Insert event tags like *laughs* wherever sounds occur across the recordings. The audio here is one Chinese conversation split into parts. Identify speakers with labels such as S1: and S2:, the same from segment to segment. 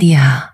S1: 地啊。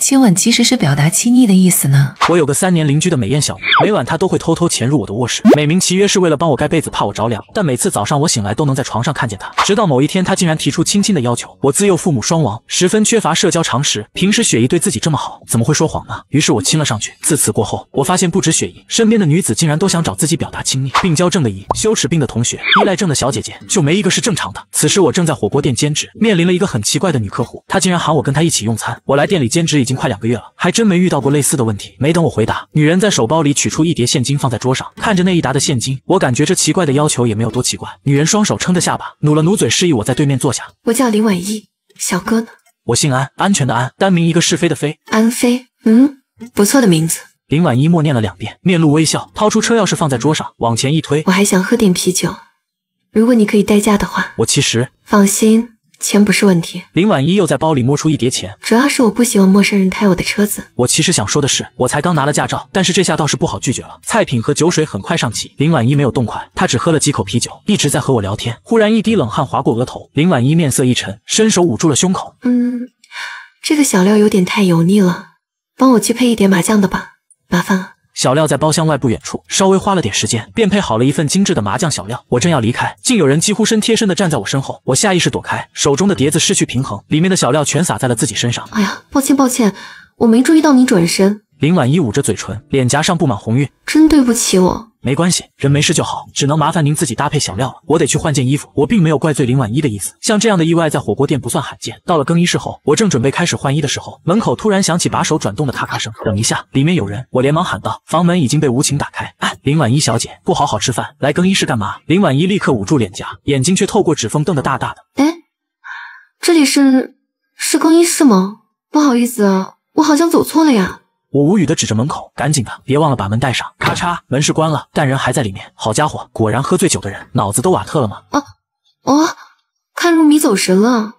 S1: 亲吻其实是表达亲昵的意思呢。
S2: 我有个三年邻居的美艳小妹，每晚她都会偷偷潜入我的卧室，美名其曰是为了帮我盖被子，怕我着凉。但每次早上我醒来都能在床上看见她。直到某一天，她竟然提出亲亲的要求。我自幼父母双亡，十分缺乏社交常识，平时雪姨对自己这么好，怎么会说谎呢？于是我亲了上去。自此过后，我发现不止雪姨身边的女子竟然都想找自己表达亲昵，病娇症的姨，羞耻病的同学，依赖症的小姐姐，就没一个是正常的。此时我正在火锅店兼职，面临了一个很奇怪的女客户，她竟然喊我跟她一起用餐。我来店里兼职已经。已经快两个月了，还真没遇到过类似的问题。没等我回答，女人在手包里取出一叠现金放在桌上，看着那一沓的现金，我感觉这奇怪的要求也没有多奇怪。女人双手撑着下巴，努了努嘴，示意我在对面坐下。
S3: 我叫林婉一，小哥呢？
S2: 我姓安，安全的安，单名一个是飞的飞，安飞。嗯，不错的名字。林婉一默念了两遍，面露微笑，掏出车钥匙放在桌上，往前一推。我还想喝点啤酒，如果你可以代驾的话，我其实放心。钱不是问题，林婉一又在包里摸出一叠钱。主要
S3: 是我不喜欢陌生人开我的车子。
S2: 我其实想说的是，我才刚拿了驾照，但是这下倒是不好拒绝了。菜品和酒水很快上齐，林婉一没有动筷，她只喝了几口啤酒，一直在和我聊天。忽然一滴冷汗划过额头，林婉一面色一沉，伸手捂住了胸口。
S3: 嗯，这个小料有点太油腻了，帮我去配一点麻酱的吧，麻烦了。
S2: 小料在包厢外不远处，稍微花了点时间，便配好了一份精致的麻将小料。我正要离开，竟有人几乎身贴身的站在我身后，我下意识躲开，手中的碟子失去平衡，里面的小料全洒在了自己身上。哎
S3: 呀，抱歉抱歉，我没注意到你转身。
S2: 林婉一捂着嘴唇，脸颊上布满红晕，真对不起我。没关系，人没事就好，只能麻烦您自己搭配小料了。我得去换件衣服。我并没有怪罪林婉一的意思，像这样的意外在火锅店不算罕见。到了更衣室后，我正准备开始换衣的时候，门口突然响起把手转动的咔咔声。等一下，里面有人！我连忙喊道。房门已经被无情打开。哎，林婉一小姐，不好好吃饭来更衣室干嘛？林婉一立刻捂住脸颊，眼睛却透过指缝瞪得大大的。
S3: 哎，这里是是更衣室吗？不好意思啊，我好像走错了呀。
S2: 我无语的指着门口，赶紧的，别忘了把门带上。咔嚓，门是关了，但人还在里面。好家伙，果然喝醉酒的人脑子都瓦特了吗？哦
S3: 哦，看入迷走神了，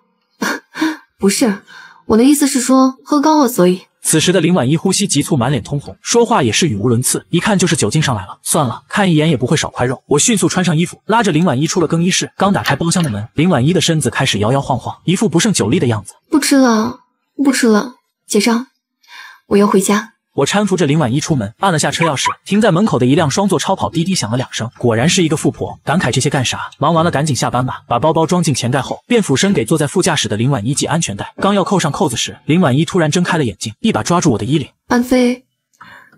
S3: *laughs* 不是，我的意思是说喝高了，所以。
S2: 此时的林婉一呼吸急促，满脸通红，说话也是语无伦次，一看就是酒劲上来了。算了，看一眼也不会少块肉。我迅速穿上衣服，拉着林婉一出了更衣室。刚打开包厢的门，林婉一的身子开始摇摇晃晃，一副不胜酒力的样子。
S3: 不吃了，不吃了，结账。我要回家。
S2: 我搀扶着林婉一出门，按了下车钥匙，停在门口的一辆双座超跑滴滴响了两声，果然是一个富婆。感慨这些干啥？忙完了赶紧下班吧。把包包装进钱袋后，便俯身给坐在副驾驶的林婉一系安全带。刚要扣上扣子时，林婉一突然睁开了眼睛，一把抓住我的衣领：“
S3: 安飞，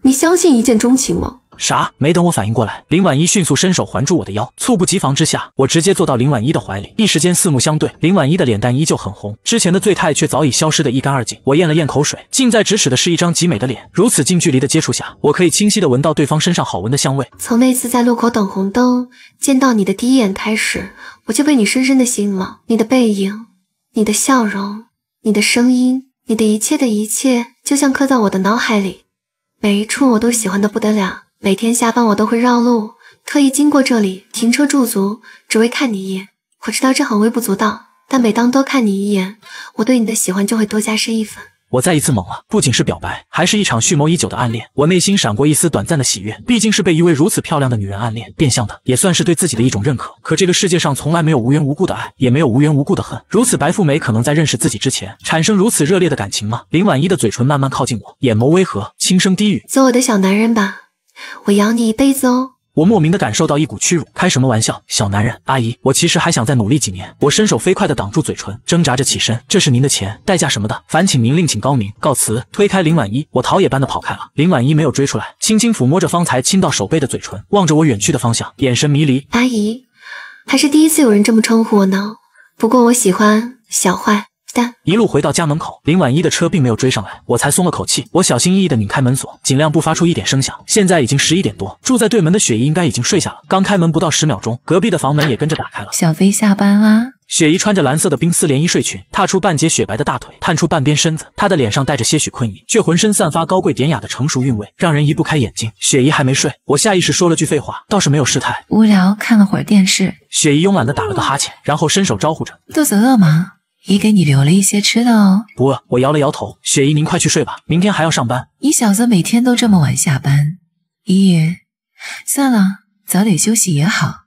S3: 你相信一见钟情吗？”
S2: 啥？没等我反应过来，林婉一迅速伸手环住我的腰，猝不及防之下，我直接坐到林婉一的怀里。一时间四目相对，林婉一的脸蛋依旧很红，之前的醉态却早已消失得一干二净。我咽了咽口水，近在咫尺的是一张极美的脸，如此近距离的接触下，我可以清晰的闻到对方身上好闻的香味。
S3: 从那次在路口等红灯见到你的第一眼开始，我就被你深深的吸引了。你的背影，你的笑容，你的声音，你的一切的一切，就像刻在我的脑海里，每一处我都喜欢的不得了。每天下班我都会绕路，特意经过这里停车驻足，只为看你一眼。我知道这很微不足道，但每当多看你一眼，我对你的喜欢就会多加深一分。
S2: 我再一次懵了，不仅是表白，还是一场蓄谋已久的暗恋。我内心闪过一丝短暂的喜悦，毕竟是被一位如此漂亮的女人暗恋，变相的也算是对自己的一种认可。可这个世界上从来没有无缘无故的爱，也没有无缘无故的恨。如此白富美，可能在认识自己之前产生如此热烈的感情吗？林婉一的嘴唇慢慢靠近我，眼眸微合，轻声低语：“
S3: 做我的小男人吧。”我养你一辈子哦！
S2: 我莫名的感受到一股屈辱，开什么玩笑，小男人，阿姨，我其实还想再努力几年。我伸手飞快的挡住嘴唇，挣扎着起身，这是您的钱，代价什么的，烦请您另请高明，告辞。推开林婉一，我逃也般的跑开了。林婉一没有追出来，轻轻抚摸着方才亲到手背的嘴唇，望着我远去的方向，眼神迷离。
S3: 阿姨，还是第一次有人这么称呼我呢，不过我喜欢小坏。
S2: 一路回到家门口，林婉一的车并没有追上来，我才松了口气。我小心翼翼的拧开门锁，尽量不发出一点声响。现在已经十一点多，住在对门的雪姨应该已经睡下了。刚开门不到十秒钟，隔壁的房门也跟着打开了。
S1: 小飞下班啦！
S2: 雪姨穿着蓝色的冰丝连衣睡裙，踏出半截雪白的大腿，探出半边身子。她的脸上带着些许困意，却浑身散发高贵典雅的成熟韵味，让人移不开眼睛。雪姨还没睡，我下意识说了句废话，倒是没有失态。
S1: 无聊看了会儿电视，
S2: 雪姨慵懒的打了个哈欠，然后伸手招呼着：“
S1: 肚子饿吗？”也给你留了一些吃的哦，
S2: 不饿，我摇了摇头。雪姨，您快去睡吧，明天还要上班。
S1: 你小子每天都这么晚下班，姨爷，算了，早点休息也好，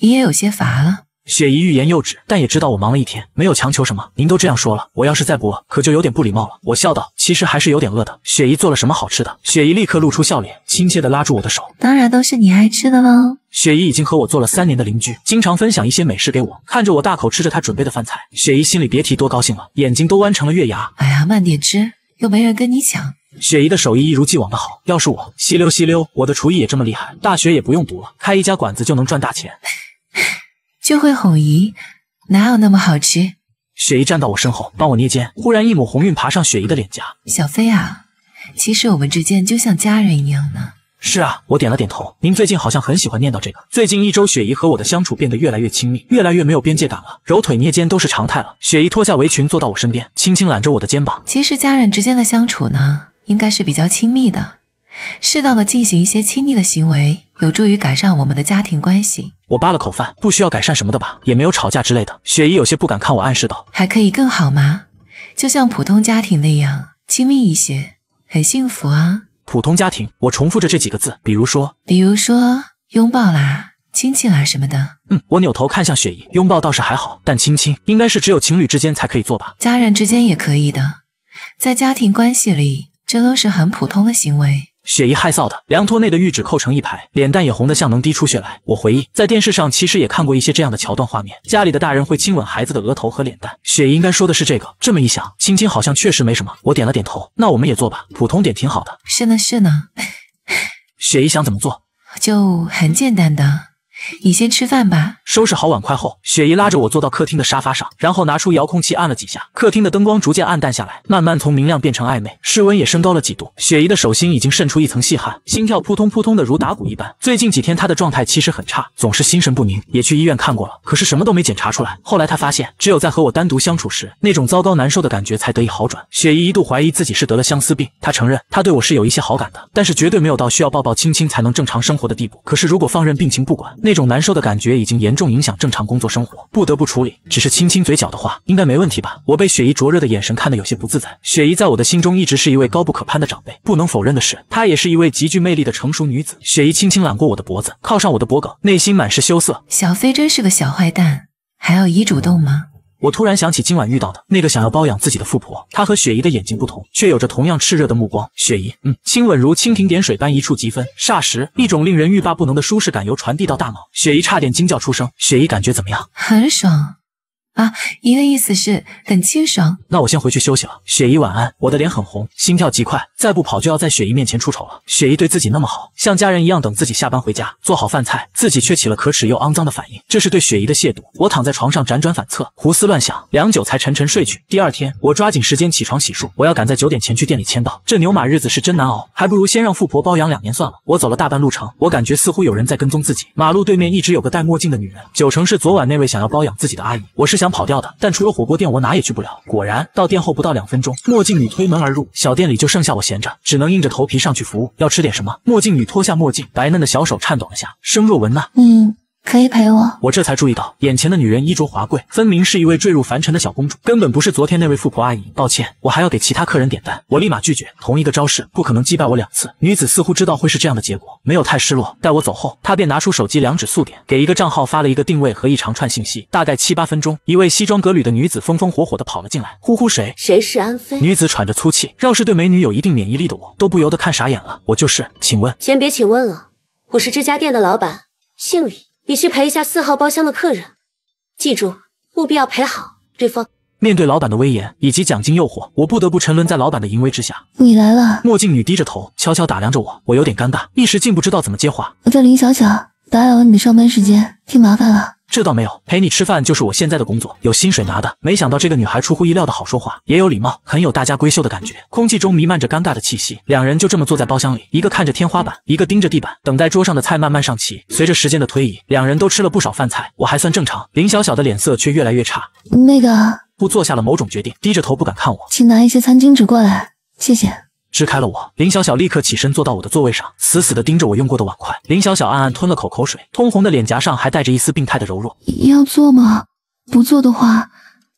S1: 姨爷有些乏了。
S2: 雪姨欲言又止，但也知道我忙了一天，没有强求什么。您都这样说了，我要是再不饿，可就有点不礼貌了。我笑道，其实还是有点饿的。雪姨做了什么好吃的？雪姨立刻露出笑脸，亲切地拉住我的手，
S1: 当然都是你爱吃的喽。
S2: 雪姨已经和我做了三年的邻居，经常分享一些美食给我。看着我大口吃着她准备的饭菜，雪姨心里别提多高兴了，眼睛都弯成了月牙。
S1: 哎呀，慢点吃，又没人跟你抢。
S2: 雪姨的手艺一如既往的好，要是我吸溜吸溜，我的厨艺也这么厉害，大学也不用读了，开一家馆子就能赚大钱。就会哄姨，哪有那么好吃？雪姨站到我身后，帮我捏肩。忽然一抹红晕爬上雪姨的脸颊。
S1: 小飞啊，其实我们之间就像家人一样呢。
S2: 是啊，我点了点头。您最近好像很喜欢念叨这个。最近一周，雪姨和我的相处变得越来越亲密，越来越没有边界感了，揉腿捏肩都是常态了。雪姨脱下围裙，坐到我身边，轻轻揽着我的肩膀。
S1: 其实家人之间的相处呢，应该是比较亲密的，适当的进行一些亲密的行为，有助于改善我们的家庭关系。
S2: 我扒了口饭，不需要改善什么的吧？也没有吵架之类的。雪姨有些不敢看我，暗示道：“
S1: 还可以更好吗？就像普通家庭那样亲密一些，很幸福啊。”
S2: 普通家庭，我重复着这几个字，比如说，
S1: 比如说拥抱啦，亲亲啊什么的。
S2: 嗯，我扭头看向雪姨，拥抱倒是还好，但亲亲应该是只有情侣之间才可以做吧？
S1: 家人之间也可以的，在家庭关系里，这都是很普通的行为。
S2: 雪姨害臊的，凉拖内的玉指扣成一排，脸蛋也红得像能滴出血来。我回忆，在电视上其实也看过一些这样的桥段画面，家里的大人会亲吻孩子的额头和脸蛋。雪姨应该说的是这个。这么一想，亲亲好像确实没什么。我点了点头，那我们也做吧，普通点挺好的。
S1: 是呢是呢，
S2: 雪 *laughs* 姨想怎么做，
S1: 就很简单的。你先吃饭吧。
S2: 收拾好碗筷后，雪姨拉着我坐到客厅的沙发上，然后拿出遥控器按了几下，客厅的灯光逐渐暗淡下来，慢慢从明亮变成暧昧，室温也升高了几度。雪姨的手心已经渗出一层细汗，心跳扑通扑通的如打鼓一般。最近几天她的状态其实很差，总是心神不宁，也去医院看过了，可是什么都没检查出来。后来她发现，只有在和我单独相处时，那种糟糕难受的感觉才得以好转。雪姨一度怀疑自己是得了相思病，她承认她对我是有一些好感的，但是绝对没有到需要抱抱亲亲才能正常生活的地步。可是如果放任病情不管，那……这种难受的感觉已经严重影响正常工作生活，不得不处理。只是亲亲嘴角的话，应该没问题吧？我被雪姨灼热的眼神看得有些不自在。雪姨在我的心中一直是一位高不可攀的长辈，不能否认的是，她也是一位极具魅力的成熟女子。雪姨轻轻揽过我的脖子，靠上我的脖颈，内心满是羞涩。
S1: 小飞真是个小坏蛋，还要你主动吗？
S2: 我突然想起今晚遇到的那个想要包养自己的富婆，她和雪姨的眼睛不同，却有着同样炽热的目光。雪姨，嗯，亲吻如蜻蜓点水般一触即分，霎时一种令人欲罢不能的舒适感由传递到大脑，雪姨差点惊叫出声。雪姨感觉怎么样？
S1: 很爽。啊，姨的意思是很清爽。
S2: 那我先回去休息了，雪姨晚安。我的脸很红，心跳极快，再不跑就要在雪姨面前出丑了。雪姨对自己那么好，像家人一样等自己下班回家做好饭菜，自己却起了可耻又肮脏的反应，这是对雪姨的亵渎。我躺在床上辗转反侧，胡思乱想，良久才沉沉睡去。第二天，我抓紧时间起床洗漱，我要赶在九点前去店里签到。这牛马日子是真难熬，还不如先让富婆包养两年算了。我走了大半路程，我感觉似乎有人在跟踪自己。马路对面一直有个戴墨镜的女人，九成是昨晚那位想要包养自己的阿姨。我是想。想跑掉的，但除了火锅店，我哪也去不了。果然，到店后不到两分钟，墨镜女推门而入，小店里就剩下我闲着，只能硬着头皮上去服务。要吃点什么？墨镜女脱下墨镜，白嫩的小手颤抖了下，声若蚊呐：“
S3: 嗯。”可以陪我？
S2: 我这才注意到眼前的女人衣着华贵，分明是一位坠入凡尘的小公主，根本不是昨天那位富婆阿姨。抱歉，我还要给其他客人点单，我立马拒绝。同一个招式不可能击败我两次。女子似乎知道会是这样的结果，没有太失落。待我走后，她便拿出手机，两指速点，给一个账号发了一个定位和一长串信息。大概七八分钟，一位西装革履的女子风风火火地跑了进来。呼呼，谁？谁
S3: 是安妃？女
S2: 子喘着粗气。要是对美女有一定免疫力的我，都不由得看傻眼了。我就是，请问？
S3: 先别请问了，我是这家店的老板，姓李。你去陪一下四号包厢的客人，记住，务必要陪好对方。
S2: 面对老板的威严以及奖金诱惑，我不得不沉沦在老板的淫威之下。
S3: 你来了，
S2: 墨镜女低着头，悄悄打量着我，我有点尴尬，一时竟不知道怎么接话。
S3: 我叫林小小，打扰了你的上班时间，挺麻烦了。
S2: 这倒没有，陪你吃饭就是我现在的工作，有薪水拿的。没想到这个女孩出乎意料的好说话，也有礼貌，很有大家闺秀的感觉。空气中弥漫着尴尬的气息，两人就这么坐在包厢里，一个看着天花板，一个盯着地板，等待桌上的菜慢慢上齐。随着时间的推移，两人都吃了不少饭菜，我还算正常，林小小的脸色却越来越差。那个，不做下了，某种决定，低着头不敢看我，
S3: 请拿一些餐巾纸过来，谢谢。
S2: 支开了我，林小小立刻起身坐到我的座位上，死死地盯着我用过的碗筷。林小小暗暗吞了口口水，通红的脸颊上还带着一丝病态的柔弱。
S3: 要做吗？不做的话，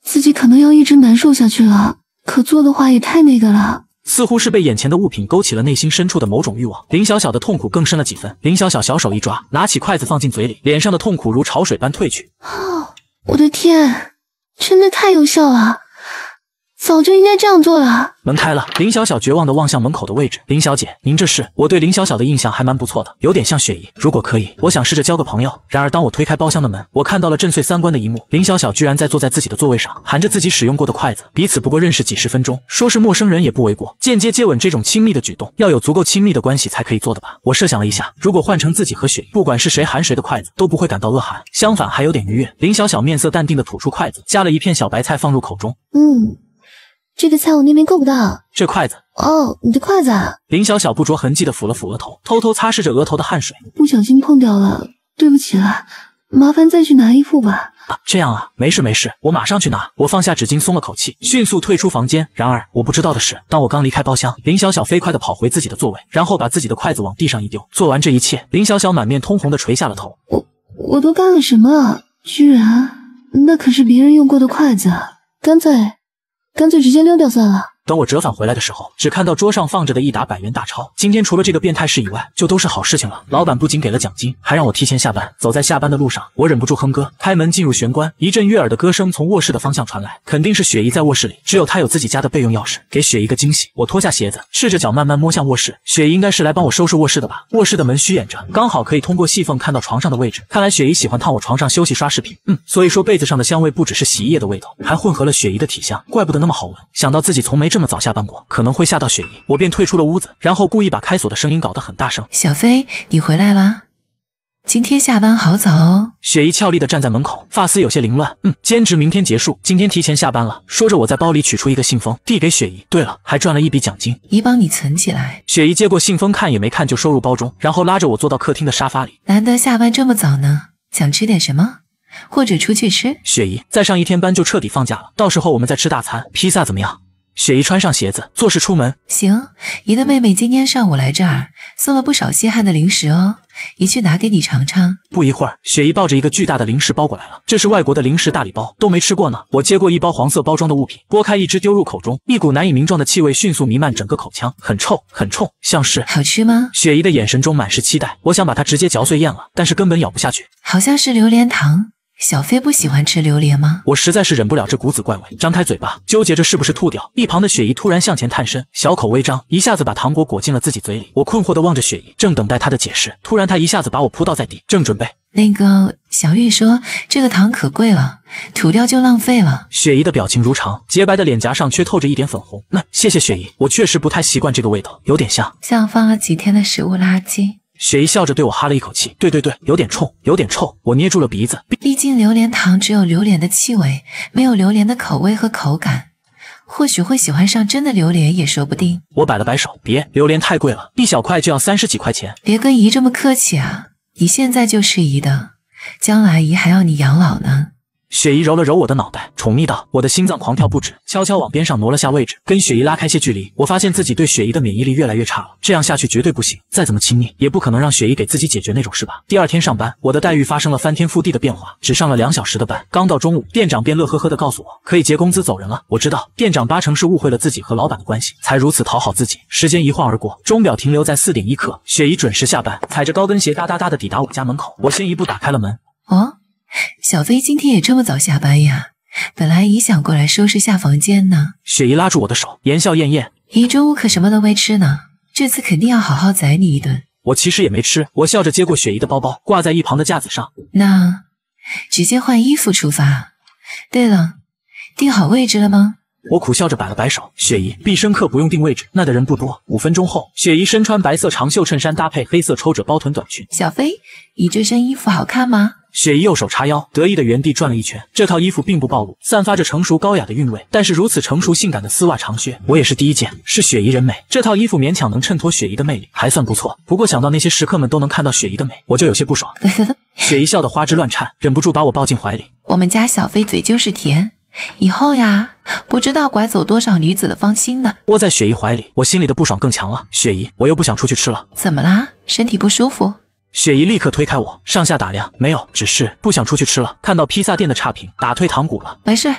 S3: 自己可能要一直难受下去了。可做的话，也太那个了。
S2: 似乎是被眼前的物品勾起了内心深处的某种欲望，林小小的痛苦更深了几分。林小小小手一抓，拿起筷子放进嘴里，脸上的痛苦如潮水般退去。啊，我的
S3: 天，真的太有效了！早就应该这样做了。
S2: 门开了，林小小绝望地望向门口的位置。林小姐，您这是我对林小小的印象还蛮不错的，有点像雪姨。如果可以，我想试着交个朋友。然而，当我推开包厢的门，我看到了震碎三观的一幕。林小小居然在坐在自己的座位上，含着自己使用过的筷子。彼此不过认识几十分钟，说是陌生人也不为过。间接接吻这种亲密的举动，要有足够亲密的关系才可以做的吧？我设想了一下，如果换成自己和雪姨，不管是谁含谁的筷子，都不会感到恶寒，相反还有点愉悦。林小小面色淡定地吐出筷子，夹了一片小白菜放入口中，
S3: 嗯。这个菜我那边够不到，这筷子哦，你的筷子。啊。
S2: 林小小不着痕迹的抚了抚额头，偷偷擦拭着额头的汗水，
S3: 不小心碰掉了，对不起了，麻烦再去拿一副吧。
S2: 啊，这样啊，没事没事，我马上去拿。我放下纸巾，松了口气，迅速退出房间。然而我不知道的是，当我刚离开包厢，林小小飞快的跑回自己的座位，然后把自己的筷子往地上一丢。做完这一切，林小小满面通红的垂下了头。我
S3: 我都干了什么？居然那可是别人用过的筷子，干脆。干脆直接溜掉算了。
S2: 等我折返回来的时候，只看到桌上放着的一沓百元大钞。今天除了这个变态事以外，就都是好事情了。老板不仅给了奖金，还让我提前下班。走在下班的路上，我忍不住哼歌。开门进入玄关，一阵悦耳的歌声从卧室的方向传来，肯定是雪姨在卧室里。只有她有自己家的备用钥匙。给雪姨一个惊喜，我脱下鞋子，赤着脚慢慢摸向卧室。雪姨应该是来帮我收拾卧室的吧？卧室的门虚掩着，刚好可以通过细缝看到床上的位置。看来雪姨喜欢躺我床上休息刷视频。嗯，所以说被子上的香味不只是洗衣液的味道，还混合了雪姨的体香，怪不得那么好闻。想到自己从没这么早下班过，可能会吓到雪姨。我便退出了屋子，然后故意把开锁的声音搞得很大声。
S1: 小飞，你回来啦，今天下班好早。哦。
S2: 雪姨俏丽的站在门口，发丝有些凌乱。嗯，兼职明天结束，今天提前下班了。说着，我在包里取出一个信封，递给雪姨。对了，还赚了一笔奖金，
S1: 姨帮你存起来。
S2: 雪姨接过信封，看也没看就收入包中，然后拉着我坐到客厅的沙发里。
S1: 难得下班这么早呢，想吃点什么，或者出去吃。
S2: 雪姨再上一天班就彻底放假了，到时候我们再吃大餐，披萨怎么样？雪姨穿上鞋子，做事出门。
S1: 行，姨的妹妹今天上午来这儿，送了不少稀罕的零食哦，姨去拿给你尝尝。
S2: 不一会儿，雪姨抱着一个巨大的零食包裹来了，这是外国的零食大礼包，都没吃过呢。我接过一包黄色包装的物品，剥开一只丢入口中，一股难以名状的气味迅速弥漫整个口腔，很臭，很冲，像是……好吃吗？雪姨的眼神中满是期待，我想把它直接嚼碎咽了，但是根本咬不下去，
S1: 好像是榴莲糖。小飞不喜欢吃榴莲
S2: 吗？我实在是忍不了这股子怪味，张开嘴巴纠结着是不是吐掉。一旁的雪姨突然向前探身，小口微张，一下子把糖果裹进了自己嘴里。我困惑地望着雪姨，正等待她的解释，突然她一下子把我扑倒在地，正准备
S1: 那个小玉说这个糖可贵了，吐掉就浪费了。
S2: 雪姨的表情如常，洁白的脸颊上却透着一点粉红。那谢谢雪姨，我确实不太习惯这个味道，有点像
S1: 像放了几天的食物垃圾。
S2: 雪姨笑着对我哈了一口气，对对对，有点冲，有点臭。我捏住了鼻子，
S1: 毕竟榴莲糖只有榴莲的气味，没有榴莲的口味和口感，或许会喜欢上真的榴莲也说
S2: 不定。我摆了摆手，别，榴莲太贵了，一小块就要三十几块钱。
S1: 别跟姨这么客气啊，你现在就是姨的，将来姨还要你养老呢。
S2: 雪姨揉了揉我的脑袋，宠溺道：“我的心脏狂跳不止，悄悄往边上挪了下位置，跟雪姨拉开些距离。我发现自己对雪姨的免疫力越来越差了，这样下去绝对不行，再怎么亲密也不可能让雪姨给自己解决那种事吧。”第二天上班，我的待遇发生了翻天覆地的变化，只上了两小时的班，刚到中午，店长便乐呵呵地告诉我可以结工资走人了。我知道店长八成是误会了自己和老板的关系，才如此讨好自己。时间一晃而过，钟表停留在四点一刻，雪姨准时下班，踩着高跟鞋哒哒哒地抵达我家门口。我先一步打开了门，
S1: 啊。小飞今天也这么早下班呀？本来姨想过来收拾下房间呢。
S2: 雪姨拉住我的手，言笑晏晏。
S1: 姨中午可什么都没吃呢，这次肯定要好好宰你一顿。
S2: 我其实也没吃。我笑着接过雪姨的包包，挂在一旁的架子上。
S1: 那直接换衣服出发。对了，定好位置了吗？
S2: 我苦笑着摆了摆手。雪姨，必胜客不用定位置，那的人不多。五分钟后，雪姨身穿白色长袖衬衫搭配黑色抽褶包臀短裙。小飞，你这身衣服好看吗？雪姨右手叉腰，得意的原地转了一圈。这套衣服并不暴露，散发着成熟高雅的韵味。但是如此成熟性感的丝袜长靴，我也是第一件。是雪姨人美，这套衣服勉强能衬托雪姨的魅力，还算不错。不过想到那些食客们都能看到雪姨的美，我就有些不爽。*laughs* 雪姨笑得花枝乱颤，忍不住把我抱进怀里。
S1: 我们家小飞嘴就是甜，以后呀，不知道拐走多少女子的芳心呢。
S2: 窝在雪姨怀里，我心里的不爽更强了。雪姨，我又不想出去吃了，怎么啦？身体不舒服？雪姨立刻推开我，上下打量，没有，只是不想出去吃了。看到披萨店的差评，打退堂鼓了。没事，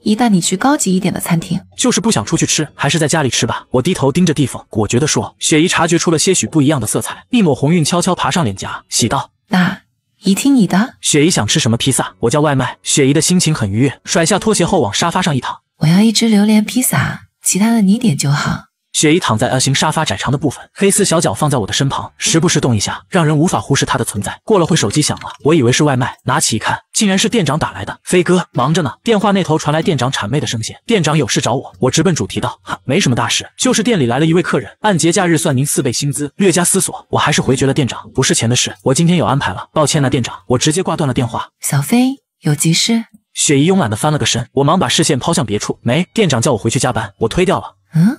S2: 一旦你去高级一点的餐厅，就是不想出去吃，还是在家里吃吧。我低头盯着地缝，果决地说。雪姨察觉出了些许不一样的色彩，一抹红晕悄悄爬上脸颊，喜道：“那姨听你的。”雪姨想吃什么披萨？我叫外卖。雪姨的心情很愉悦，甩下拖鞋后往沙发上一躺，
S1: 我要一只榴莲披萨，其他的你点就好。
S2: 雪姨躺在 L 型沙发窄长的部分，黑丝小脚放在我的身旁，时不时动一下，让人无法忽视她的存在。过了会，手机响了，我以为是外卖，拿起一看，竟然是店长打来的。飞哥忙着呢。电话那头传来店长谄媚的声线。店长有事找我。我直奔主题道，没什么大事，就是店里来了一位客人，按节假日算您四倍薪资。略加思索，我还是回绝了店长，不是钱的事，我今天有安排了。抱歉，呐，店长，我直接挂断了电话。小飞有急事。雪姨慵懒地翻了个身，我忙把视线抛向别处。没，店长叫我回去加班，我推掉了。
S1: 嗯。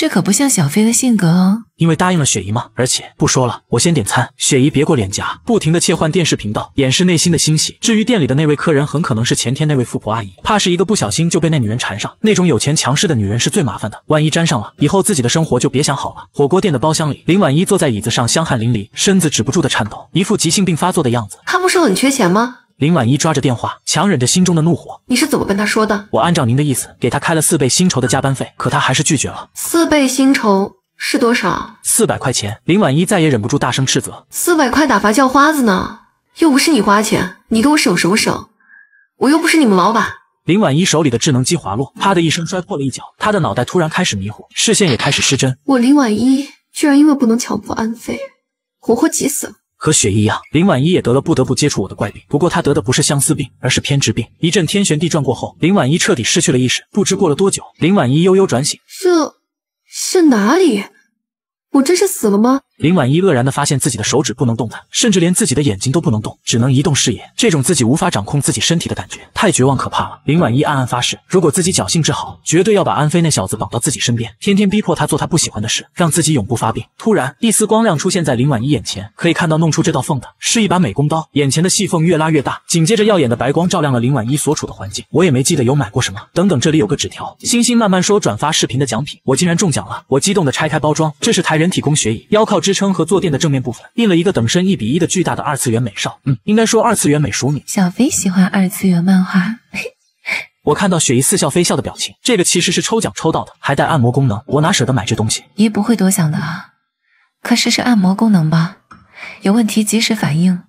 S1: 这可不像小飞的性格哦，
S2: 因为答应了雪姨嘛。而且不说了，我先点餐。雪姨别过脸颊，不停的切换电视频道，掩饰内心的欣喜。至于店里的那位客人，很可能是前天那位富婆阿姨，怕是一个不小心就被那女人缠上。那种有钱强势的女人是最麻烦的，万一沾上了，以后自己的生活就别想好了。火锅店的包厢里，林婉一坐在椅子上，香汗淋漓，身子止不住的颤抖，一副急性病发作的样子。他不是很缺钱吗？林婉一抓着电话，强忍着心中的怒火：“你是
S3: 怎么跟他说的？
S2: 我按照您的意思，给他开了四倍薪酬的加班费，可他还是拒绝了。
S3: 四倍薪酬是多少？
S2: 四百块钱。”林婉一再也忍不住，大声斥责：“
S3: 四百块打发叫花子呢？又不是你花钱，你跟我省什么省？我又不是你们老板。”
S2: 林婉一手里的智能机滑落，啪的一声摔破了一角，她的脑袋突然开始迷糊，视线也开始失真。
S3: 我林婉一居然因为不能强迫安飞，活活急死了。
S2: 和雪一样，林婉一也得了不得不接触我的怪病。不过她得的不是相思病，而是偏执病。一阵天旋地转过后，林婉一彻底失去了意识。不知过了多久，林婉一悠悠转醒，
S3: 这是哪里？我这是死了吗？
S2: 林婉一愕然地发现自己的手指不能动弹，甚至连自己的眼睛都不能动，只能移动视野。这种自己无法掌控自己身体的感觉太绝望可怕了。林婉一暗暗发誓，如果自己侥幸治好，绝对要把安飞那小子绑到自己身边，天天逼迫他做他不喜欢的事，让自己永不发病。突然，一丝光亮出现在林婉一眼前，可以看到弄出这道缝的是一把美工刀。眼前的细缝越拉越大，紧接着耀眼的白光照亮了林婉一所处的环境。我也没记得有买过什么。等等，这里有个纸条，星星慢慢说，转发视频的奖品，我竟然中奖了！我激动地拆开包装，这是台人体工学椅，腰靠。支撑和坐垫的正面部分印了一个等身一比一的巨大的二次元美少，嗯，应该说二次元美熟女。
S1: 小飞喜欢二次元漫画。
S2: *laughs* 我看到雪姨似笑非笑的表情，这个其实是抽奖抽到的，还带按摩功能，我哪舍得买这东西？
S1: 姨不会多想的啊，可试试按摩功能吧，有问题及时反应，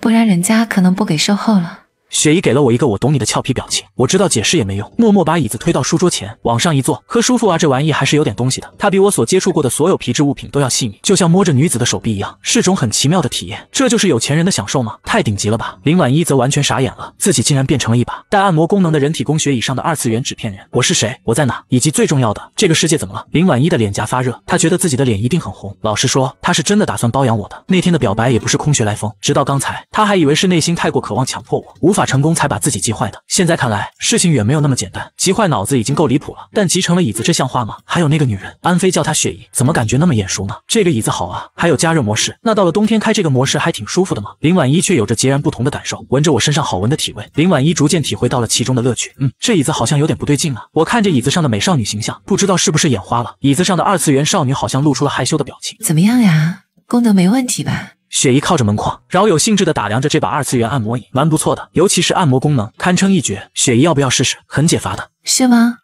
S1: 不然人家可能不给售后了。
S2: 雪姨给了我一个我懂你的俏皮表情，我知道解释也没用，默默把椅子推到书桌前，往上一坐，呵，舒服啊，这玩意还是有点东西的。它比我所接触过的所有皮质物品都要细腻，就像摸着女子的手臂一样，是种很奇妙的体验。这就是有钱人的享受吗？太顶级了吧！林婉一则完全傻眼了，自己竟然变成了一把带按摩功能的人体工学椅上的二次元纸片人。我是谁？我在哪？以及最重要的，这个世界怎么了？林婉一的脸颊发热，她觉得自己的脸一定很红。老实说，她是真的打算包养我的，那天的表白也不是空穴来风。直到刚才，她还以为是内心太过渴望强迫我，无法。成功才把自己急坏的，现在看来事情远没有那么简单，急坏脑子已经够离谱了，但急成了椅子，这像话吗？还有那个女人，安飞叫她雪姨，怎么感觉那么眼熟呢？这个椅子好啊，还有加热模式，那到了冬天开这个模式还挺舒服的吗？林婉一却有着截然不同的感受，闻着我身上好闻的体味，林婉一逐渐体会到了其中的乐趣。嗯，这椅子好像有点不对劲啊！我看着椅子上的美少女形象，不知道是不是眼花了，椅子上的二次元少女好像露出了害羞的表情。怎么样呀？
S1: 功能没问题吧？
S2: 雪姨靠着门框，饶有兴致的打量着这把二次元按摩椅，蛮不错的，尤其是按摩功能，堪称一绝。雪姨要不要试试？很解乏的。
S1: 是吗？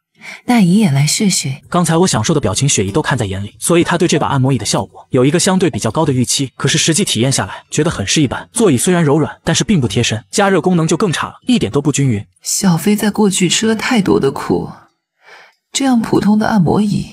S1: 那姨也来试试。
S2: 刚才我享受的表情，雪姨都看在眼里，所以她对这把按摩椅的效果有一个相对比较高的预期。可是实际体验下来，觉得很是一般。座椅虽然柔软，但是并不贴身，加热功能就更差了，一点都不均匀。小飞在过去吃了太多的苦，
S1: 这样普通的按摩椅，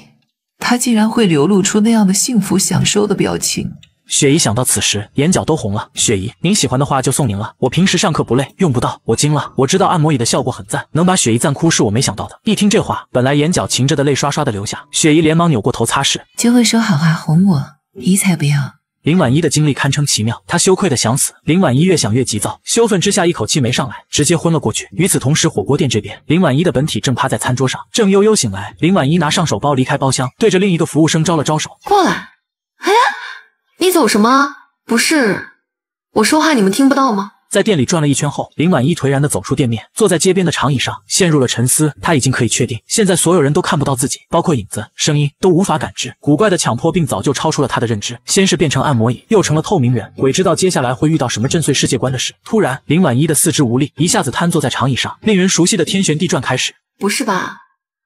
S2: 他竟然会流露出那样的幸福享受的表情。雪姨想到此时，眼角都红了。雪姨，您喜欢的话就送您了。我平时上课不累，用不到。我惊了，我知道按摩椅的效果很赞，能把雪姨赞哭是我没想到的。一听这话，本来眼角噙着的泪刷刷的流下，雪姨连忙扭过头擦拭。
S1: 就会说好话哄我，姨才不要。
S2: 林婉一的经历堪称奇妙，她羞愧的想死。林婉一越想越急躁，羞愤之下，一口气没上来，直接昏了过去。与此同时，火锅店这边，林婉一的本体正趴在餐桌上，正悠悠醒来。林婉一拿上手包离开包厢，对着另一个服务生招了招手，
S3: 过来。走什么？不是，我说话你们
S2: 听不到吗？在店里转了一圈后，林婉依颓然的走出店面，坐在街边的长椅上，陷入了沉思。他已经可以确定，现在所有人都看不到自己，包括影子、声音都无法感知。古怪的强迫病早就超出了他的认知。先是变成按摩椅，又成了透明人，鬼知道接下来会遇到什么震碎世界观的事。突然，林婉依的四肢无力，一下子瘫坐在长椅上，令人熟悉的天旋地转开始。
S3: 不是吧？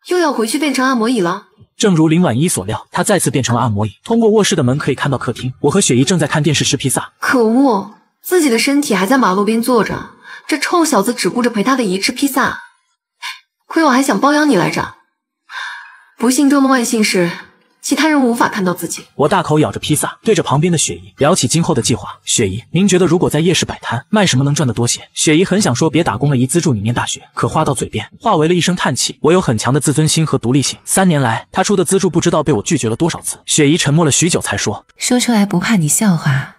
S3: 又要回去变成按摩椅了？
S2: 正如林婉一所料，他再次变成了按摩椅。通过卧室的门可以看到客厅，我和雪姨正在看电视吃披萨。可
S3: 恶，自己的身体还在马路边坐着，这臭小子只顾着陪他的姨吃披萨，亏我还想包养你来着。不幸中的万幸是。
S2: 其他人无法看到自己。我大口咬着披萨，对着旁边的雪姨聊起今后的计划。雪姨，您觉得如果在夜市摆摊卖什么能赚得多些？雪姨很想说别打工了，姨资助你念大学，可话到嘴边化为了一声叹气。我有很强的自尊心和独立性，三年来他出的资助不知道被我拒绝了多少次。雪姨沉默了许久，才说
S1: 说出来不怕你笑话。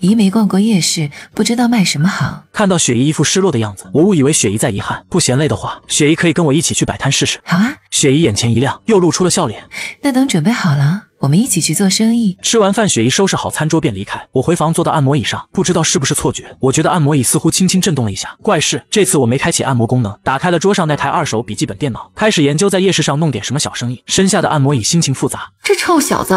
S1: 姨没逛过夜市，不知道卖什么好。
S2: 看到雪姨一副失落的样子，我误以为雪姨在遗憾。不嫌累的话，雪姨可以跟我一起去摆摊试试。好啊！雪姨眼前一亮，又露出了笑脸。那等准备好了，我们一起去做生意。吃完饭，雪姨收拾好餐桌便离开。我回房坐到按摩椅上，不知道是不是错觉，我觉得按摩椅似乎轻轻震动了一下。怪事！这次我没开启按摩功能，打开了桌上那台二手笔记本电脑，开始研究在夜市上弄点什么小生意。身下的按摩椅心情复杂。
S3: 这臭小子！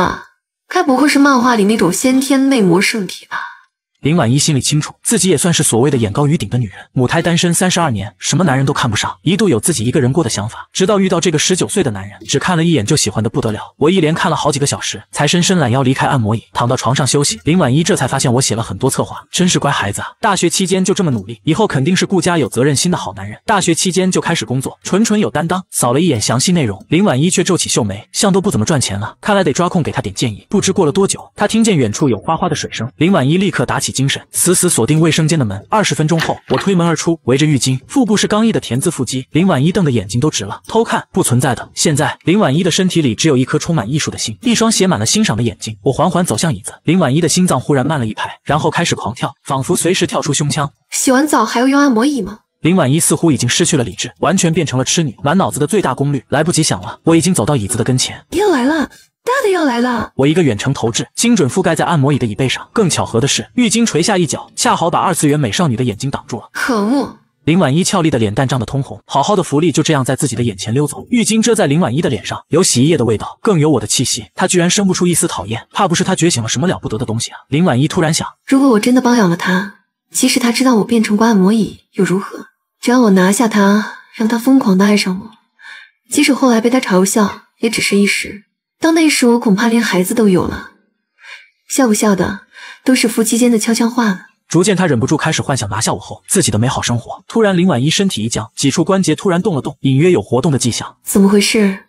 S3: 该不会是漫画里那种先天内魔圣体吧？
S2: 林婉一心里清楚，自己也算是所谓的眼高于顶的女人，母胎单身三十二年，什么男人都看不上，一度有自己一个人过的想法，直到遇到这个十九岁的男人，只看了一眼就喜欢的不得了。我一连看了好几个小时，才伸伸懒腰离开按摩椅，躺到床上休息。林婉一这才发现我写了很多策划，真是乖孩子啊！大学期间就这么努力，以后肯定是顾家有责任心的好男人。大学期间就开始工作，纯纯有担当。扫了一眼详细内容，林婉一却皱起秀眉，像都不怎么赚钱了，看来得抓空给他点建议。不知过了多久，他听见远处有哗哗的水声，林婉一立刻打起。精神死死锁定卫生间的门。二十分钟后，我推门而出，围着浴巾，腹部是刚毅的田字腹肌。林婉一瞪的眼睛都直了，偷看不存在的。现在，林婉一的身体里只有一颗充满艺术的心，一双写满了欣赏的眼睛。我缓缓走向椅子，林婉一的心脏忽然慢了一拍，然后开始狂跳，仿佛随时跳出胸腔。
S3: 洗完澡还要用按摩椅吗？
S2: 林婉一似乎已经失去了理智，完全变成了痴女，满脑子的最大功率来不及想了。我已经走到椅子的跟前，
S1: 又来了。大的要来了！
S2: 我一个远程投掷，精准覆盖在按摩椅的椅背上。更巧合的是，浴巾垂下一角，恰好把二次元美少女的眼睛挡住了。
S3: 可恶！
S2: 林婉一俏丽的脸蛋涨得通红，好好的福利就这样在自己的眼前溜走。浴巾遮在林婉一的脸上，有洗衣液的味道，更有我的气息。她居然生不出一丝讨厌，怕不是她觉醒了什么了不得的东西啊！林婉一突然想，如果我真
S3: 的包养了她，即使她知道我变成过按摩椅又如何？只要我拿下她，让她疯狂的爱上我，即使后来被她嘲笑，也只是一时。到那时，我恐怕连孩子都有了，笑不笑的，都是夫妻间的悄悄话了。
S2: 逐渐，他忍不住开始幻想拿下我后自己的美好生活。突然，林婉一身体一僵，几处关节突然动了动，隐约有活动的迹象。
S3: 怎么回事？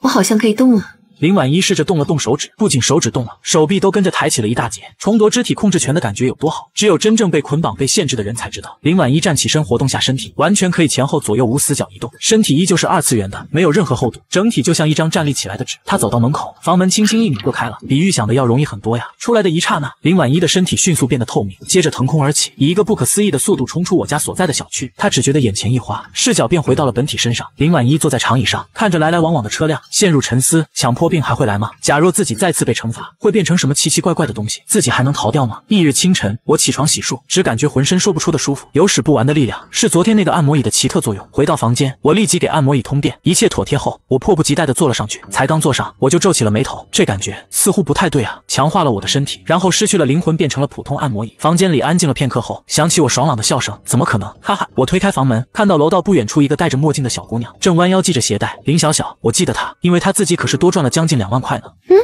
S3: 我好像可以动了。
S2: 林婉一试着动了动手指，不仅手指动了，手臂都跟着抬起了一大截。重夺肢体控制权的感觉有多好，只有真正被捆绑、被限制的人才知道。林婉一站起身，活动下身体，完全可以前后左右无死角移动。身体依旧是二次元的，没有任何厚度，整体就像一张站立起来的纸。他走到门口，房门轻轻一拧就开了，比预想的要容易很多呀。出来的一刹那，林婉一的身体迅速变得透明，接着腾空而起，以一个不可思议的速度冲出我家所在的小区。他只觉得眼前一花，视角便回到了本体身上。林婉一坐在长椅上，看着来来往往的车辆，陷入沉思，强迫。多病还会来吗？假若自己再次被惩罚，会变成什么奇奇怪怪的东西？自己还能逃掉吗？翌日清晨，我起床洗漱，只感觉浑身说不出的舒服，有使不完的力量，是昨天那个按摩椅的奇特作用。回到房间，我立即给按摩椅通电，一切妥帖后，我迫不及待地坐了上去。才刚坐上，我就皱起了眉头，这感觉似乎不太对啊！强化了我的身体，然后失去了灵魂，变成了普通按摩椅。房间里安静了片刻后，响起我爽朗的笑声。怎么可能？哈哈！我推开房门，看到楼道不远处一个戴着墨镜的小姑娘正弯腰系着鞋带。林小小，我记得她，因为她自己可是多赚了。将近两万块呢。嗯，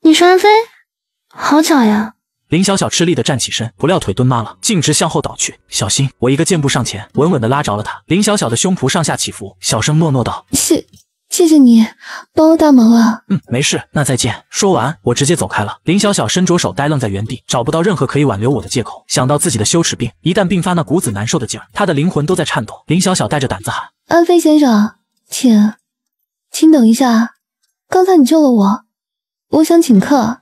S3: 你是安飞，好巧呀。
S2: 林小小吃力的站起身，不料腿蹲麻了，径直向后倒去。小心！我一个箭步上前，稳稳的拉着了他。林小小的胸脯上下起伏，小声诺诺道：“谢，
S3: 谢谢你帮我大忙了。”嗯，
S2: 没事，那再见。说完，我直接走开了。林小小伸着手，呆愣在原地，找不到任何可以挽留我的借口。想到自己的羞耻病，一旦病发，那骨子难受的劲儿，他的灵魂都在颤抖。林小小带着胆子喊：“
S3: 安飞先生，请，请等一下。”刚才你救了我，我想请客，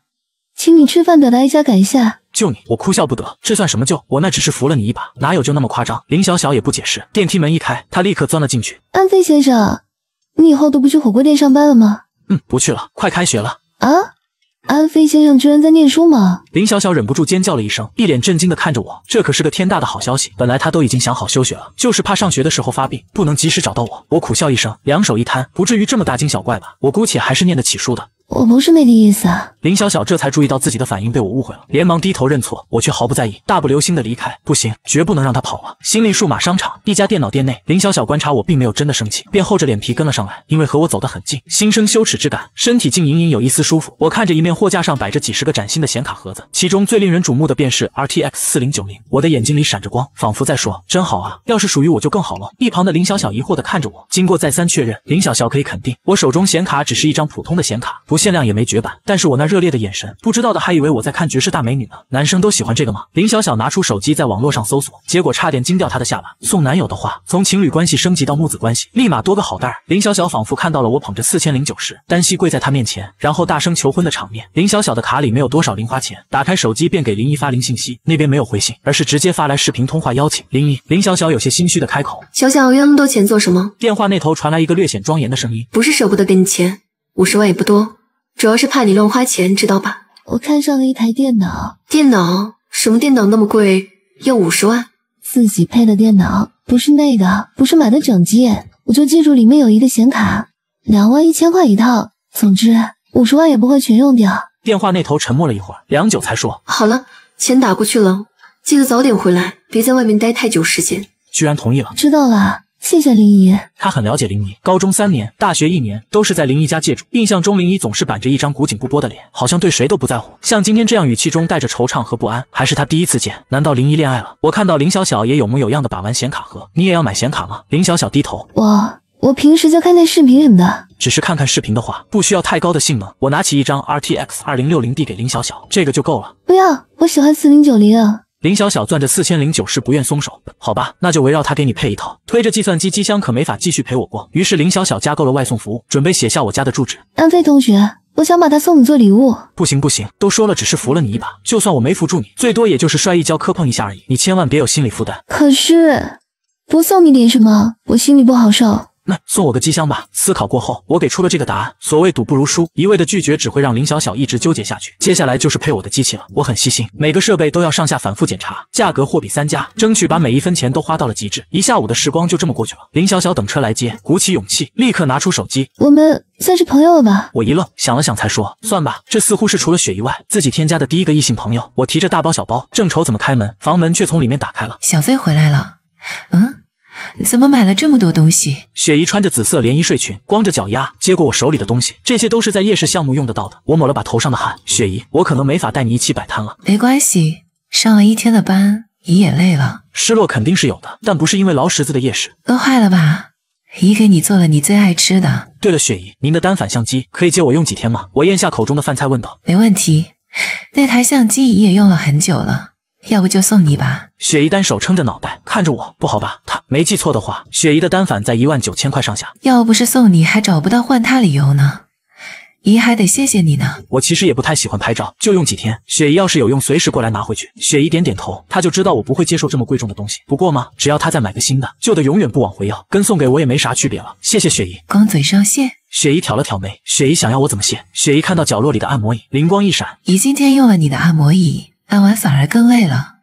S3: 请你吃饭表达一下感谢。
S2: 救你，我哭笑不得，这算什么救？我那只是扶了你一把，哪有就那么夸张？林小小也不解释，电梯门一开，她立刻钻了进去。
S3: 安飞先生，你以后都不去火锅店上班了吗？
S2: 嗯，不去了，快开学了。
S3: 啊。安飞先生居然在念书吗？
S2: 林小小忍不住尖叫了一声，一脸震惊地看着我。这可是个天大的好消息！本来他都已经想好休学了，就是怕上学的时候发病，不能及时找到我。我苦笑一声，两手一摊，不至于这么大惊小怪吧？我姑且还是念得起书的。
S3: 我不是那个意思啊！
S2: 林小小这才注意到自己的反应被我误会了，连忙低头认错，我却毫不在意，大步流星的离开。不行，绝不能让他跑了！新力数码商场一家电脑店内，林小小观察我并没有真的生气，便厚着脸皮跟了上来。因为和我走得很近，心生羞耻之感，身体竟隐隐有一丝舒服。我看着一面货架上摆着几十个崭新的显卡盒子，其中最令人瞩目的便是 R T X 四零九零，我的眼睛里闪着光，仿佛在说真好啊，要是属于我就更好了。”一旁的林小小疑惑的看着我，经过再三确认，林小小可以肯定我手中显卡只是一张普通的显卡，不。限量也没绝版，但是我那热烈的眼神，不知道的还以为我在看绝世大美女呢。男生都喜欢这个吗？林小小拿出手机在网络上搜索，结果差点惊掉她的下巴。送男友的话，从情侣关系升级到母子关系，立马多个好蛋儿。林小小仿佛看到了我捧着四千零九十，单膝跪在他面前，然后大声求婚的场面。林小小的卡里没有多少零花钱，打开手机便给林一发零信息，那边没有回信，而是直接发来视频通话邀请。林一，林小小有些心虚的开口，
S3: 小小要那么多钱做什
S2: 么？电话那头传来一个略显庄严的声音，
S3: 不是舍不得给你钱，五十万也不多。主要是怕你乱花钱，知道吧？我看上了一台电脑，电脑？什么电脑那么贵？要五十万？自己配的电脑，不是那个，不是买的整机，我就记住里面有一个显卡，两万一千块一套。总之，五十万也不会全用掉。
S2: 电话那头沉默了一会儿，良久才说：“
S3: 好了，钱打过去了，记得早点回来，别在外面待太久时间。”
S2: 居然同意了，
S3: 知道了。谢谢林姨。
S2: 他很了解林姨，高中三年，大学一年，都是在林姨家借住。印象中林姨总是板着一张古井不波的脸，好像对谁都不在乎。像今天这样语气中带着惆怅和不安，还是他第一次见。难道林姨恋爱了？我看到林小小也有模有样的把玩显卡盒，你也要买显卡吗？林小小低头，
S3: 我我平时就看看视频什么的，
S2: 只是看看视频的话，不需要太高的性能。我拿起一张 RTX 二零六零递给林小小，这个就够了。
S3: 不要，我喜欢四零九零。
S2: 林小小攥着四千零九十，不愿松手。好吧，那就围绕他给你配一套。推着计算机机箱可没法继续陪我逛。于是林小小加购了外送服务，准备写下我家的住址。
S3: 安飞同学，我想把它送你做礼物。
S2: 不行不行，都说了只是扶了你一把，就算我没扶住你，最多也就是摔一跤磕碰一下而已，你千万别有心理负担。
S3: 可是不送你点什么，我心里不好
S2: 受。那送我个机箱吧。思考过后，我给出了这个答案。所谓赌不如输，一味的拒绝只会让林小小一直纠结下去。接下来就是配我的机器了。我很细心，每个设备都要上下反复检查，价格货比三家，争取把每一分钱都花到了极致。一下午的时光就这么过去了。林小小等车来接，鼓起勇气，立刻拿出手机。我们
S3: 算是朋友了吧？
S2: 我一愣，想了想才说，算吧。这似乎是除了雪以外，自己添加的第一个异性朋友。我提着大包小包，正愁怎么开门，房门却从里面打开了。
S1: 小飞回来了。嗯。怎么买了这么多东
S2: 西？雪姨穿着紫色连衣睡裙，光着脚丫，接过我手里的东西。这些都是在夜市项目用得到的。我抹了把头上的汗。雪姨，我可能没法带你一起摆摊了。
S1: 没关系，上了一天的班，姨也累了，
S2: 失落肯定是有的，但不是因为劳什子的夜市。
S1: 饿坏了吧？姨给你做了你最爱吃的。
S2: 对了，雪姨，您的单反相机可以借我用几天吗？我咽下口中的饭菜问道。
S1: 没问题，那台相机姨也用了很久了。要不就送你吧，
S2: 雪姨单手撑着脑袋看着我，不好吧？她没记错的话，雪姨的单反在一万九千块上下。
S1: 要不是送你，还找不到换他理由呢。姨还得谢谢
S2: 你呢。我其实也不太喜欢拍照，就用几天。雪姨要是有用，随时过来拿回去。雪姨点点头，她就知道我不会接受这么贵重的东西。不过嘛，只要她再买个新的，旧的永远不往回要，跟送给我也没啥区别了。谢谢雪姨，光嘴上谢。雪姨挑了挑眉，雪姨想要我怎么谢？雪姨看到角落里的按摩椅，灵光一闪，
S1: 姨今天用了你的按摩椅。按完反而更累了，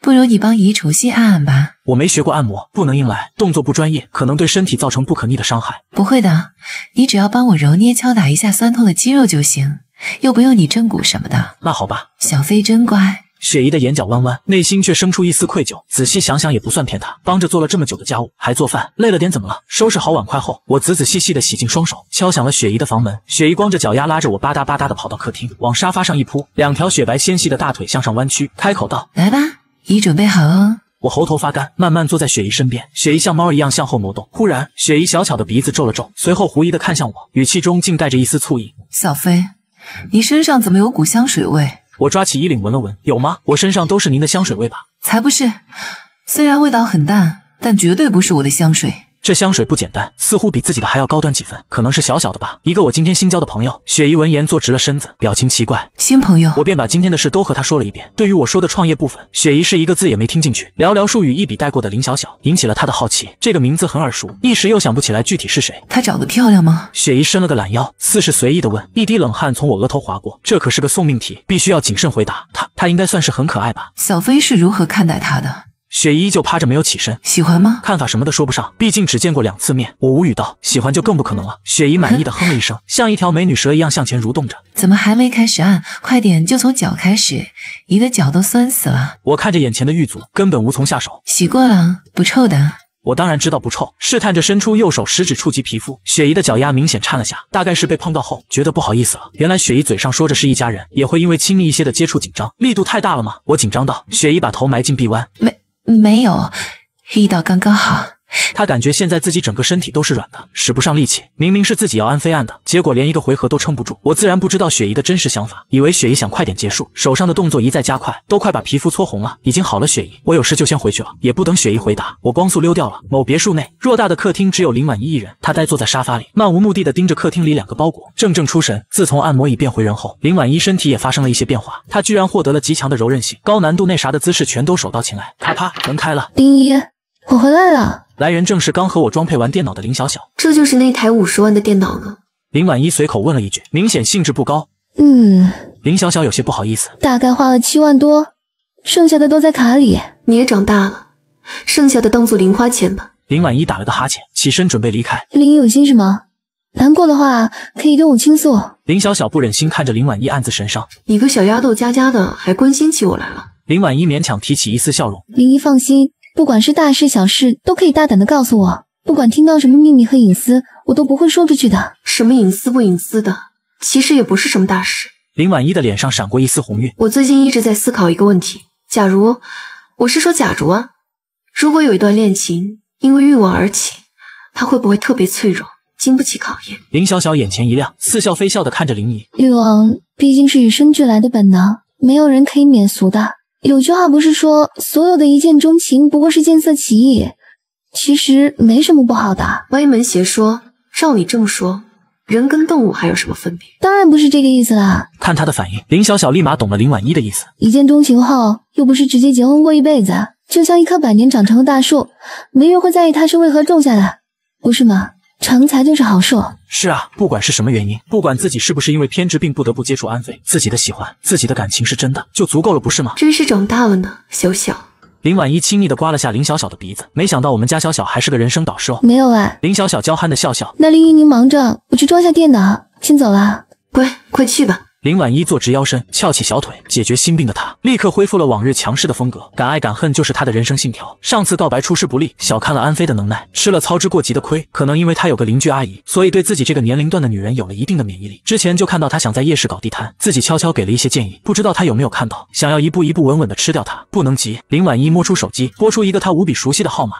S1: 不如你帮姨除夕按按吧。
S2: 我没学过按摩，不能硬来，动作不专业，可能对身体造成不可逆的伤害。
S1: 不会的，你只要帮我揉捏、敲打一下酸痛的肌肉就行，又不用你正骨什么的。那好吧，小飞真乖。
S2: 雪姨的眼角弯弯，内心却生出一丝愧疚。仔细想想，也不算骗她，帮着做了这么久的家务，还做饭，累了点，怎么了？收拾好碗筷后，我仔仔细细的洗净双手，敲响了雪姨的房门。雪姨光着脚丫拉着我吧嗒吧嗒的跑到客厅，往沙发上一扑，两条雪白纤细的大腿向上弯曲，开口道：“
S1: 来吧，已准备好哦。”
S2: 我喉头发干，慢慢坐在雪姨身边。雪姨像猫一样向后挪动，忽然，雪姨小巧的鼻子皱了皱，随后狐疑的看向我，语气中竟带着一丝醋意：“
S1: 小飞，你身上怎么有股香水味？”
S2: 我抓起衣领闻了闻，有吗？我身上都是您的香水味吧？才不是，虽然味道很淡，但绝对不是我的香水。这香水不简单，似乎比自己的还要高端几分，可能是小小的吧。一个我今天新交的朋友，雪姨闻言坐直了身子，表情奇怪。新朋友，我便把今天的事都和她说了一遍。对于我说的创业部分，雪姨是一个字也没听进去，寥寥数语一笔带过的林小小，引起了她的好奇。这个名字很耳熟，一时又想不起来具体是谁。她长得漂亮吗？雪姨伸了个懒腰，似是随意的问。一滴冷汗从我额头划过，这可是个送命题，必须要谨慎回答。她她应该算是很可爱吧？小飞是如何
S1: 看待她的？
S2: 雪姨依旧趴着没有起身，喜欢吗？看法什么的说不上，毕竟只见过两次面。我无语道，喜欢就更不可能了。雪姨满意的哼了一声，像一条美女蛇一样向前蠕动着。怎么
S1: 还没开始按？快点，就从脚开始，
S2: 姨的脚都酸死了。我看着眼前的狱卒，根本无从下手。洗过
S1: 了，不臭的。
S2: 我当然知道不臭，试探着伸出右手食指触及皮肤，雪姨的脚丫明显颤了下，大概是被碰到后觉得不好意思了。原来雪姨嘴上说着是一家人，也会因为亲密一些的接触紧张。力度太大了吗？我紧张道。雪姨把头埋进臂弯，
S1: 没。没有，遇到刚刚好。
S2: 他感觉现在自己整个身体都是软的，使不上力气。明明是自己要安飞案的，结果连一个回合都撑不住。我自然不知道雪姨的真实想法，以为雪姨想快点结束，手上的动作一再加快，都快把皮肤搓红了。已经好了，雪姨，我有事就先回去了。也不等雪姨回答，我光速溜掉了。某别墅内，偌大的客厅只有林婉一一人，她呆坐在沙发里，漫无目的的盯着客厅里两个包裹，怔怔出神。自从按摩椅变回人后，林婉一身体也发生了一些变化，她居然获得了极强的柔韧性，高难度那啥的姿势全都手到擒来。咔啪，门开了。
S3: 林一，我回来了。
S2: 来人正是刚和我装配完电脑的林小小。
S3: 这就是那台五十万的电脑吗？
S2: 林婉一随口问了一句，明显兴致不高。嗯。林小小有些不好意思，
S3: 大概花了七万多，剩下的都在卡里。你也长大了，剩下的当做零花钱吧。
S2: 林婉一打了个哈欠，起身准备离开。
S3: 林有心是吗？难过的话可以跟我倾诉。
S2: 林小小不忍心看着林婉一，暗自神伤。
S3: 你个小丫头家家的，还关心起我来了。
S2: 林婉一勉强提起一丝笑容。
S3: 林一放心。不管是大事小事，都可以大胆的告诉我。不管听到什么秘密和隐私，我都不会说出去的。什么隐私不隐私的，其实也不是什么
S2: 大事。林婉依的脸上闪过一丝红晕。
S3: 我最近一直在思考一个问题。假如，我是说假如啊，如果有一段恋情因为欲望而起，它会不会特别脆弱，经不起考验？
S2: 林小小眼前一亮，似笑非笑的看着林怡。
S3: 欲望毕竟是与生俱来的本能，没有人可以免俗的。有句话不是说，所有的一见钟情不过是见色起意，其实没什么不好的。歪门邪说，照你这么说，人跟动物还有什么分别？当然不是这个意思啦。
S2: 看他的反应，林小小立马懂了林婉一的意思。
S3: 一见钟情后，又不是直接结婚过一辈子，就像一棵百年长成的大树，没人会在意它是为何种下的，不是吗？成才就是好手。
S2: 是啊，不管是什么原因，不管自己是不是因为偏执病不得不接触安菲，自己的喜欢，自己的感情是真的，就足够了，不是吗？真
S3: 是长大了呢，小小。
S2: 林婉一轻昵的刮了下林小小的鼻子，没想到我们家小小还是个人生导师。哦。没有啊，林小小娇憨的笑笑。
S3: 那林姨您忙着，我去装下电脑，先走了，乖，快去
S2: 吧。林婉一坐直腰身，翘起小腿，解决心病的她立刻恢复了往日强势的风格。敢爱敢恨就是她的人生信条。上次告白出师不利，小看了安飞的能耐，吃了操之过急的亏。可能因为她有个邻居阿姨，所以对自己这个年龄段的女人有了一定的免疫力。之前就看到她想在夜市搞地摊，自己悄悄给了一些建议，不知道她有没有看到。想要一步一步稳稳的吃掉她，不能急。林婉一摸出手机，拨出一个她无比熟悉的号码。